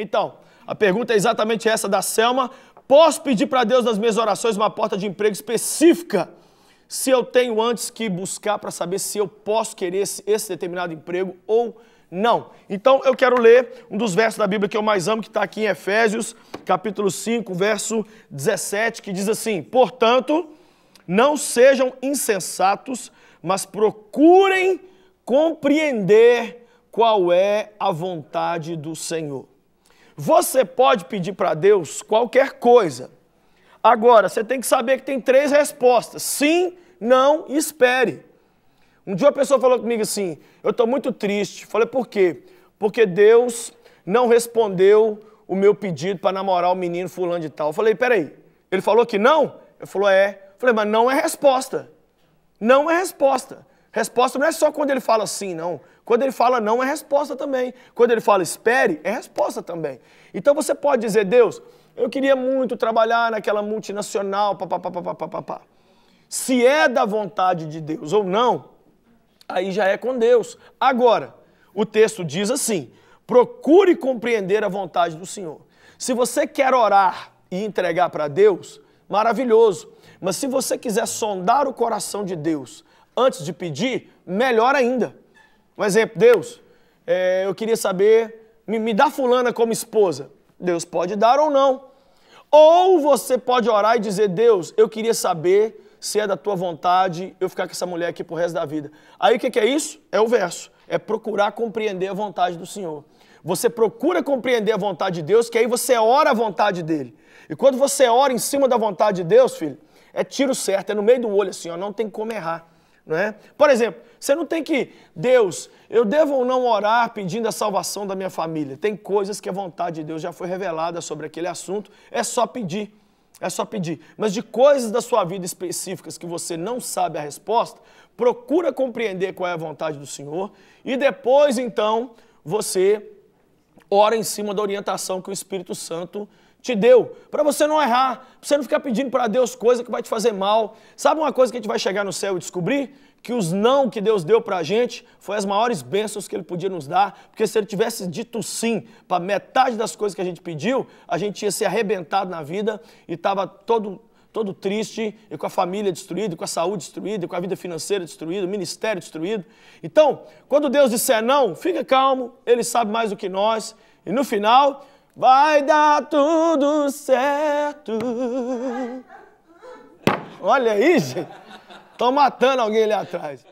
Então, a pergunta é exatamente essa da Selma. Posso pedir para Deus nas minhas orações uma porta de emprego específica? Se eu tenho antes que buscar para saber se eu posso querer esse, esse determinado emprego ou não. Então eu quero ler um dos versos da Bíblia que eu mais amo, que está aqui em Efésios, capítulo 5, verso 17, que diz assim: Portanto, não sejam insensatos, mas procurem compreender qual é a vontade do Senhor. Você pode pedir para Deus qualquer coisa. Agora, você tem que saber que tem três respostas: sim, não e espere. Um dia uma pessoa falou comigo assim: Eu estou muito triste. Falei, por quê? Porque Deus não respondeu o meu pedido para namorar o menino fulano de tal. Eu falei, peraí, ele falou que não? Ele falou, é. Eu falei, mas não é resposta. Não é resposta. Resposta não é só quando ele fala sim, não. Quando ele fala não, é resposta também. Quando ele fala espere, é resposta também. Então você pode dizer, Deus, eu queria muito trabalhar naquela multinacional, papapá, Se é da vontade de Deus ou não, aí já é com Deus. Agora, o texto diz assim: procure compreender a vontade do Senhor. Se você quer orar e entregar para Deus, maravilhoso. Mas se você quiser sondar o coração de Deus, antes de pedir, melhor ainda. Um exemplo, Deus, é, eu queria saber, me, me dá fulana como esposa. Deus pode dar ou não. Ou você pode orar e dizer, Deus, eu queria saber se é da tua vontade eu ficar com essa mulher aqui pro resto da vida. Aí o que, que é isso? É o verso. É procurar compreender a vontade do Senhor. Você procura compreender a vontade de Deus, que aí você ora a vontade dele. E quando você ora em cima da vontade de Deus, filho, é tiro certo, é no meio do olho assim, ó, não tem como errar. Não é? Por exemplo, você não tem que, Deus, eu devo ou não orar pedindo a salvação da minha família. Tem coisas que a vontade de Deus já foi revelada sobre aquele assunto, é só pedir. É só pedir. Mas de coisas da sua vida específicas que você não sabe a resposta, procura compreender qual é a vontade do Senhor e depois então você ora em cima da orientação que o Espírito Santo te deu, para você não errar, para você não ficar pedindo para Deus coisa que vai te fazer mal. Sabe uma coisa que a gente vai chegar no céu e descobrir? Que os não que Deus deu para a gente foi as maiores bênçãos que Ele podia nos dar, porque se Ele tivesse dito sim para metade das coisas que a gente pediu, a gente ia ser arrebentado na vida e estava todo todo triste, e com a família destruída, e com a saúde destruída, e com a vida financeira destruída, o ministério destruído. Então, quando Deus disser não, fica calmo, Ele sabe mais do que nós, e no final, vai dar tudo certo. Olha aí, gente, estão matando alguém ali atrás.